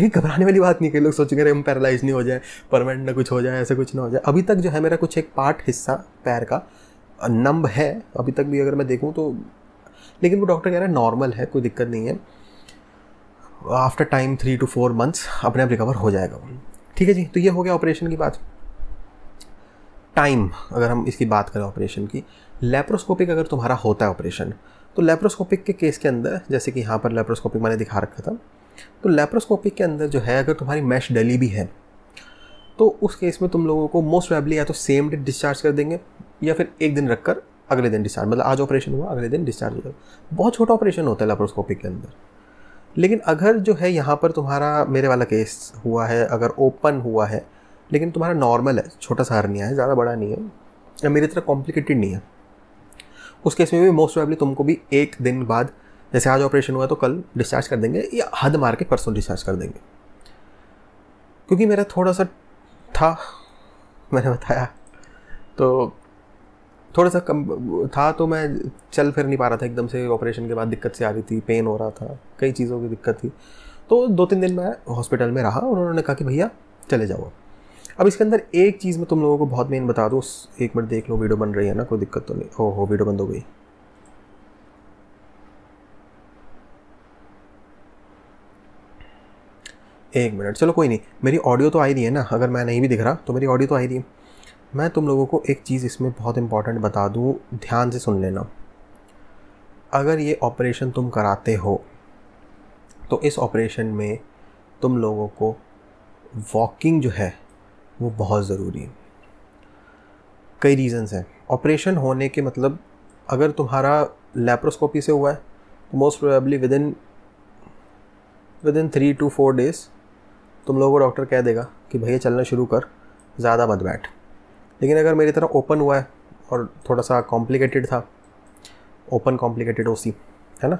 लेकिन घबराने वाली बात नहीं कि लोग सोचेंगे अरे हम पैरालाइज नहीं हो जाए परमानेंट ना कुछ हो जाए ऐसा कुछ ना हो जाए अभी तक जो है मेरा कुछ एक पार्ट हिस्सा पैर का नंब है अभी तक भी अगर मैं देखूँ तो लेकिन वो डॉक्टर कह रहा है नॉर्मल है कोई दिक्कत नहीं है after time three two four months अपने आप रिकवर हो जाएगा ठीक है जी तो ये हो गया ऑपरेशन की बात टाइम अगर हम इसकी बात करें ऑपरेशन की लेप्रोस्कोपिक अगर तुम्हारा होता है ऑपरेशन तो लेप्रोस्कोपिक के केस के अंदर जैसे कि यहाँ पर लेप्रोस्कोपिक मैंने दिखा रखा था तो लेप्रोस्कोपिक के अंदर जो है अगर तुम्हारी मैश डली भी है तो उस केस में तुम लोगों को मोस्ट वेबली या तो सेम डे डिस्चार्ज कर देंगे या फिर एक दिन रखकर अगले दिन डिस्चार्ज मतलब आज ऑपरेशन हुआ अगले दिन डिस्चार्ज हो बहुत छोटा ऑपरेशन होता है लेप्रोस्कोपिक के अंदर लेकिन अगर जो है यहाँ पर तुम्हारा मेरे वाला केस हुआ है अगर ओपन हुआ है लेकिन तुम्हारा नॉर्मल है छोटा सा हरनिया है ज़्यादा बड़ा नहीं है या मेरी तरह कॉम्प्लिकेटेड नहीं है उस केस में भी मोस्ट प्रॉबली तुमको भी एक दिन बाद जैसे आज ऑपरेशन हुआ तो कल डिस्चार्ज कर देंगे या हद मार के परसों डिस्चार्ज कर देंगे क्योंकि मेरा थोड़ा सा था मैंने बताया तो थोड़ा सा कम था तो मैं चल फिर नहीं पा रहा था एकदम से ऑपरेशन के बाद दिक्कत से आ रही थी पेन हो रहा था कई चीज़ों की दिक्कत थी तो दो तीन दिन मैं हॉस्पिटल में रहा उन्होंने कहा कि भैया चले जाओ अब इसके अंदर एक चीज़ मैं तुम लोगों को बहुत मेन बता दूँ एक मिनट देख लो वीडियो बन रही है ना कोई दिक्कत तो नहीं हो हो वीडियो बंद हो गई एक मिनट चलो कोई नहीं मेरी ऑडियो तो आई रही है ना अगर मैं नहीं भी दिख रहा तो मेरी ऑडियो तो आई रही है मैं तुम लोगों को एक चीज़ इसमें बहुत इंपॉर्टेंट बता दूँ ध्यान से सुन लेना अगर ये ऑपरेशन तुम कराते हो तो इस ऑपरेशन में तुम लोगों को वॉकिंग जो है वो बहुत ज़रूरी है कई रीज़न्स हैं ऑपरेशन होने के मतलब अगर तुम्हारा लेप्रोस्कोपी से हुआ है तो most probably within within three two four days तुम लोगों को डॉक्टर कह देगा कि भैया चलना शुरू कर ज़्यादा मत बैठ लेकिन अगर मेरी तरह ओपन हुआ है और थोड़ा सा कॉम्प्लिकेटेड था ओपन कॉम्प्लिकेटेड सी है ना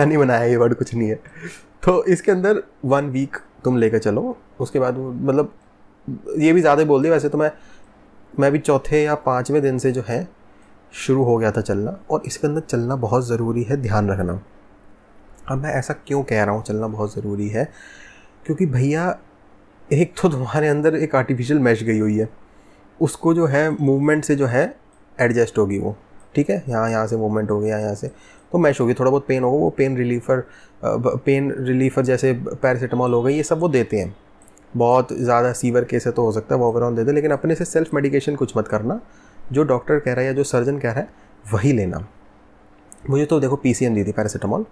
मैंने बनाया ये वर्ड कुछ नहीं है तो इसके अंदर वन वीक तुम लेकर चलो उसके बाद मतलब ये भी ज़्यादा बोल दिया वैसे तो मैं मैं भी चौथे या पाँचवें दिन से जो है शुरू हो गया था चलना और इसके अंदर चलना बहुत ज़रूरी है ध्यान रखना अब मैं ऐसा क्यों कह रहा हूँ चलना बहुत ज़रूरी है क्योंकि भैया एक तो तुम्हारे अंदर एक आर्टिफिशियल मैश गई हुई है उसको जो है मूवमेंट से जो है एडजस्ट होगी वो ठीक है यहाँ यहाँ से मूवमेंट हो गया यहाँ से तो मैश होगी थोड़ा बहुत पेन होगा वो पेन रिलीफर पेन रिलीफर जैसे पैरासीटामॉल हो गई ये सब वो देते हैं बहुत ज़्यादा सीवर केस है तो हो सकता है वो ओवरऑल दे दे लेकिन अपने से सेल्फ मेडिकेशन कुछ मत करना जो डॉक्टर कह रहा है या जो सर्जन कह रहा है वही लेना मुझे तो देखो पी दी थी पैरासीटामॉल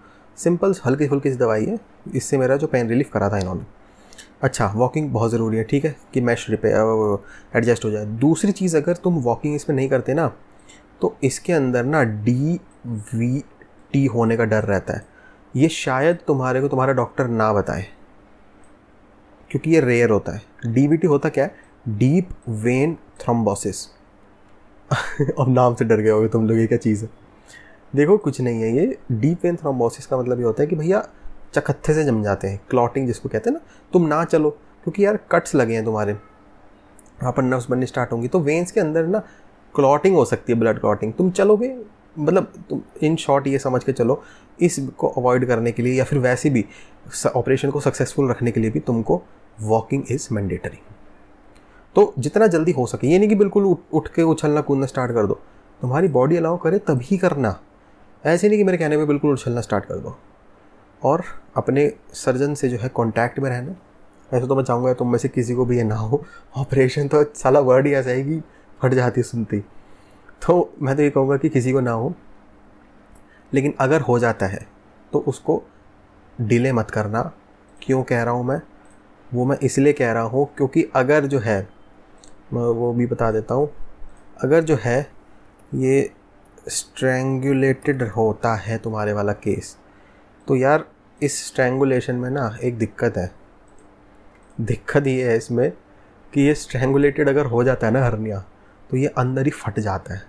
सिंपल हल्की फुल्की सी दवाई है इससे मेरा जो पेन रिलीफ करा था इन्होंने अच्छा वॉकिंग बहुत ज़रूरी है ठीक है कि मैश रिपेयर एडजस्ट हो जाए दूसरी चीज़ अगर तुम वॉकिंग इसमें नहीं करते ना तो इसके अंदर ना डी वी टी होने का डर रहता है ये शायद तुम्हारे को तुम्हारा डॉक्टर ना बताए क्योंकि ये रेयर होता है डीवीटी होता क्या है डीप वेन थ्रोम्बोसिस अब नाम से डर गए होगे तुम लोग ये क्या चीज़ है देखो कुछ नहीं है ये डीप वेन थ्रोम्बोसिस का मतलब ये होता है कि भैया चखत्थे से जम जाते हैं क्लॉटिंग जिसको कहते हैं ना तुम ना चलो क्योंकि यार कट्स लगे हैं तुम्हारे वहाँ पर नर्व्स बननी स्टार्ट होंगी तो वेन्स के अंदर ना क्लॉटिंग हो सकती है ब्लड क्लॉटिंग तुम चलोगे मतलब तुम इन शॉर्ट ये समझ के चलो इसको अवॉइड करने के लिए या फिर वैसे भी ऑपरेशन को सक्सेसफुल रखने के लिए भी तुमको वॉकिंग इज़ मैंडेटरी तो जितना जल्दी हो सके ये नहीं कि बिल्कुल उठ के उछलना कूदना स्टार्ट कर दो तुम्हारी बॉडी अलाउ करे तभी करना ऐसे नहीं कि मेरे कहने पे बिल्कुल उछलना स्टार्ट कर दो और अपने सर्जन से जो है कांटेक्ट में रहना ऐसे तो मैं चाहूँगा तुम में से किसी को भी ये ना हो ऑपरेशन तो साला वर्ड ही ऐसा है कि फट जाती सुनती तो मैं तो ये कहूँगा कि किसी को ना हो लेकिन अगर हो जाता है तो उसको डिले मत करना क्यों कह रहा हूँ मैं वो मैं इसलिए कह रहा हूँ क्योंकि अगर जो है मैं वो भी बता देता हूँ अगर जो है ये स्ट्रेंगुलेटेड होता है तुम्हारे वाला केस तो यार इस स्ट्रेंगुलेशन में ना एक दिक्कत है दिक्कत ये है इसमें कि ये स्ट्रेंगुलेटेड अगर हो जाता है ना हरनिया तो ये अंदर ही फट जाता है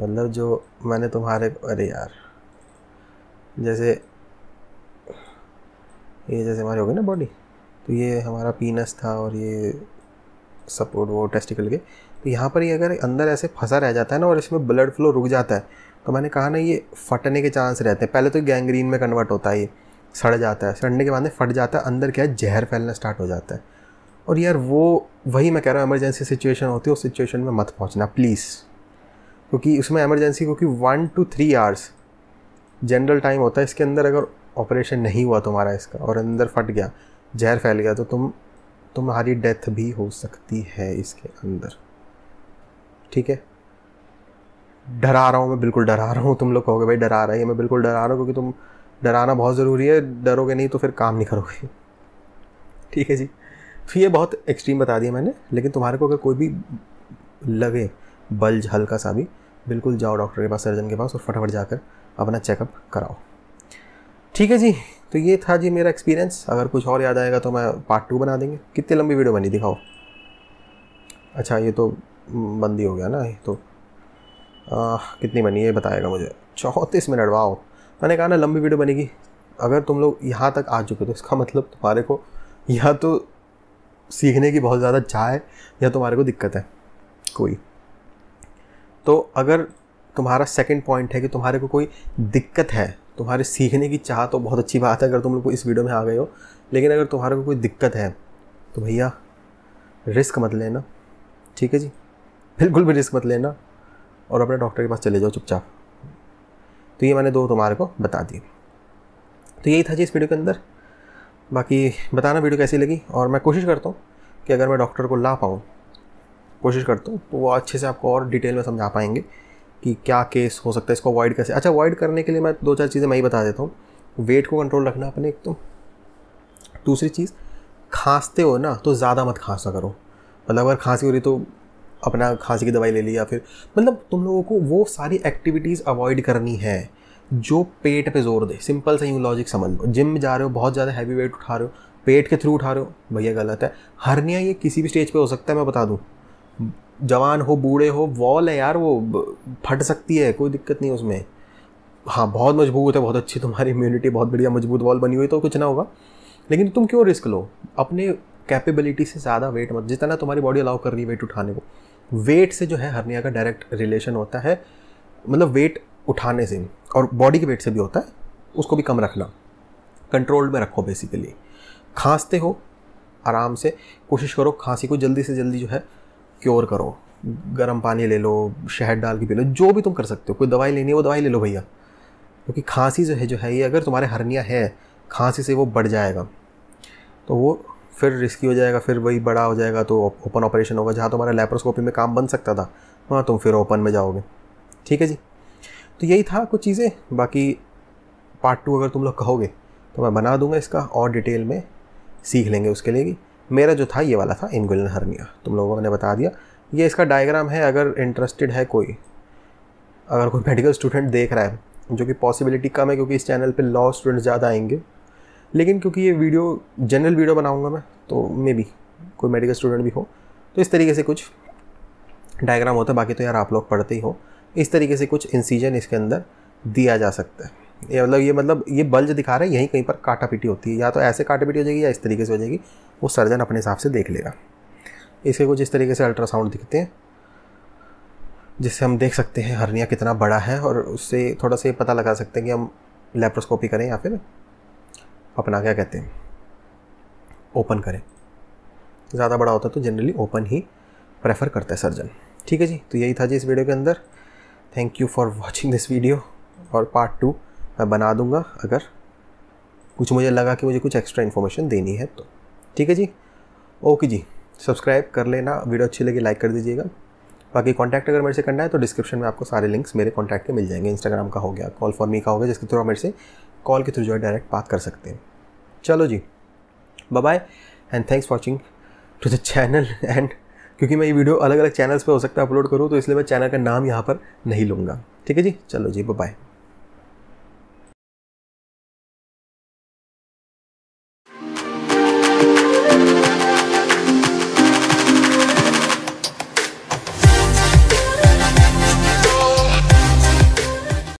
मतलब जो मैंने तुम्हारे अरे यार जैसे ये जैसे हमारी हो गए ना बॉडी तो ये हमारा पीनस था और ये सपोर्ट वो टेस्टिकल के तो यहाँ पर ये अगर अंदर ऐसे फंसा रह जाता है ना और इसमें ब्लड फ्लो रुक जाता है तो मैंने कहा ना ये फटने के चांस रहते हैं पहले तो गैंग्रीन में कन्वर्ट होता है ये सड़ जाता है सड़ने के बाद में फट जाता है अंदर क्या है जहर फैलना स्टार्ट हो जाता है और यार वो वही मैं कह रहा हूँ एमरजेंसी सिचुएशन होती है उस सिचुएशन में मत पहुँचना प्लीज़ क्योंकि उसमें एमरजेंसी क्योंकि one two three hours general time होता है इसके अंदर अगर ऑपरेशन नहीं हुआ तुम्हारा इसका और अंदर फट गया जहर फैल गया तो तुम तुम्हारी डेथ भी हो सकती है इसके अंदर ठीक है डरा रहा हूँ मैं बिल्कुल डरा रहा हूँ तुम लोग कहोगे भाई डरा रहा है मैं बिल्कुल डरा रहा हूँ क्योंकि तुम डराना बहुत ज़रूरी है डरोगे नहीं तो फिर काम नहीं करोगे ठीक है जी तो ये बहुत एक्सट्रीम बता दिया मैंने लेकिन तुम्हारे को अगर कोई भी लगे बल्ज हल्का सा भी बिल्कुल जाओ डॉक्टर के पास सर्जन के पास और फटाफट जाकर अपना चेकअप कराओ ठीक है जी तो ये था जी मेरा एक्सपीरियंस अगर कुछ और याद आएगा तो मैं पार्ट टू बना देंगे कितनी लंबी वीडियो बनी दिखाओ अच्छा ये तो बंदी हो गया ना ये तो आ, कितनी बनी है बताएगा मुझे चौंतीस मिनट वाओ मैंने कहा ना लंबी वीडियो बनेगी अगर तुम लोग यहाँ तक आ चुके तो इसका मतलब तुम्हारे को यहाँ तो सीखने की बहुत ज़्यादा चाह है या तुम्हारे को दिक्कत है कोई तो अगर तुम्हारा सेकंड पॉइंट है कि तुम्हारे को कोई दिक्कत है तुम्हारे सीखने की चाह तो बहुत अच्छी बात है अगर तुम लोग इस वीडियो में आ गए हो लेकिन अगर तुम्हारे को कोई दिक्कत है तो भैया रिस्क मत लेना ठीक है जी बिल्कुल भी रिस्क मत लेना और अपने डॉक्टर के पास चले जाओ चुपचाप तो ये मैंने दो तुम्हारे को बता दिए तो यही था जी इस वीडियो के अंदर बाकी बताना वीडियो कैसी लगी और मैं कोशिश करता हूँ कि अगर मैं डॉक्टर को ला पाऊँ कोशिश करता हूँ तो वो अच्छे से आपको और डिटेल में समझा पाएंगे कि क्या केस हो सकता है इसको अवॉइड कैसे अच्छा अवॉइड करने के लिए मैं दो चार चीज़ें मैं ही बता देता हूँ वेट को कंट्रोल रखना अपने एक तो दूसरी चीज़ खांसते हो ना तो ज़्यादा मत खांसा करो मतलब अगर खांसी हो रही तो अपना खांसी की दवाई ले ली या फिर मतलब तुम लोगों को वो सारी एक्टिविटीज़ अवॉइड करनी है जो पेट पे जोर दे सिंपल सा यूँ लॉजिक समझ लो जिम जा रहे हो बहुत ज़्यादा हैवी वेट उठा रहे हो पेट के थ्रू उठा रहे हो भैया गलत है हरनिया ये किसी भी स्टेज पे हो सकता है मैं बता दूँ जवान हो बूढ़े हो वॉल है यार वो फट सकती है कोई दिक्कत नहीं उसमें हाँ बहुत मजबूत है बहुत अच्छी तुम्हारी इम्यूनिटी बहुत बढ़िया मजबूत वॉल बनी हुई तो कुछ ना होगा लेकिन तुम क्यों रिस्क लो अपने कैपेबिलिटी से ज़्यादा वेट मत जितना तुम्हारी बॉडी अलाउ कर रही है वेट उठाने को वेट से जो है हरनिया का डायरेक्ट रिलेशन होता है मतलब वेट उठाने से और बॉडी के वेट से भी होता है उसको भी कम रखना कंट्रोल में रखो बेसिकली खांसते हो आराम से कोशिश करो खांसी को जल्दी से जल्दी जो है क्योर करो गर्म पानी ले लो शहद डाल के पी लो जो भी तुम कर सकते हो कोई दवाई लेनी है वो दवाई ले लो भैया क्योंकि तो खांसी जो है जो है ये अगर तुम्हारे हरनिया है खांसी से वो बढ़ जाएगा तो वो फिर रिस्की हो जाएगा फिर वही बड़ा हो जाएगा तो ओपन ऑपरेशन होगा जहाँ तुम्हारा लेप्रोस्कोपी में काम बन सकता था वहाँ तुम फिर ओपन में जाओगे ठीक है जी तो यही था कुछ चीज़ें बाकी पार्ट टू अगर तुम लोग कहोगे तो मैं बना दूंगा इसका और डिटेल में सीख लेंगे उसके लिए मेरा जो था ये वाला था इनगुलन हर्निया तुम लोगों को मैंने बता दिया ये इसका डायग्राम है अगर इंटरेस्टेड है कोई अगर कोई मेडिकल स्टूडेंट देख रहा है जो कि पॉसिबिलिटी कम है क्योंकि इस चैनल पे लॉ स्टूडेंट्स ज़्यादा आएंगे लेकिन क्योंकि ये वीडियो जनरल वीडियो बनाऊंगा मैं तो मे बी कोई मेडिकल स्टूडेंट भी हो तो इस तरीके से कुछ डायग्राम होता है बाकी तो यार आप लोग पढ़ते ही हो इस तरीके से कुछ इंसीजन इसके अंदर दिया जा सकता है ये मतलब ये मतलब ये बल्ज दिखा रहा है यहीं कहीं पर काटा पीटी होती है या तो ऐसे काटा पीटी हो जाएगी या इस तरीके से हो जाएगी वो सर्जन अपने हिसाब से देख लेगा इसके कुछ इस तरीके से अल्ट्रासाउंड दिखते हैं जिससे हम देख सकते हैं हर्निया कितना बड़ा है और उससे थोड़ा सा ये पता लगा सकते हैं कि हम लेप्रोस्कोपी करें या फिर अपना क्या कहते हैं ओपन करें ज़्यादा बड़ा होता है तो जनरली ओपन ही प्रेफर करता है सर्जन ठीक है जी तो यही था जी इस वीडियो के अंदर thank you for watching this video और पार्ट टू मैं बना दूंगा अगर कुछ मुझे लगा कि मुझे कुछ एक्स्ट्रा इन्फॉर्मेशन देनी है तो ठीक है जी ओके जी सब्सक्राइब कर लेना वीडियो अच्छी लगी लाइक कर दीजिएगा बाकी कॉन्टैक्ट अगर मेरे से करना है तो डिस्क्रिप्शन में आपको सारे लिंक्स मेरे कॉन्टैक्ट के मिल जाएंगे इंस्टाग्राम का हो गया कॉल फॉर मी का हो गया जिसके थ्रू आप मेरे से कॉल के थ्रू जो है डायरेक्ट बात कर सकते हैं चलो जी bye and thanks watching to the channel and क्योंकि मैं ये वीडियो अलग अलग चैनल्स पर हो सकता है अपलोड करूँ तो इसलिए मैं चैनल का नाम यहाँ पर नहीं लूँगा ठीक है जी चलो जी बाय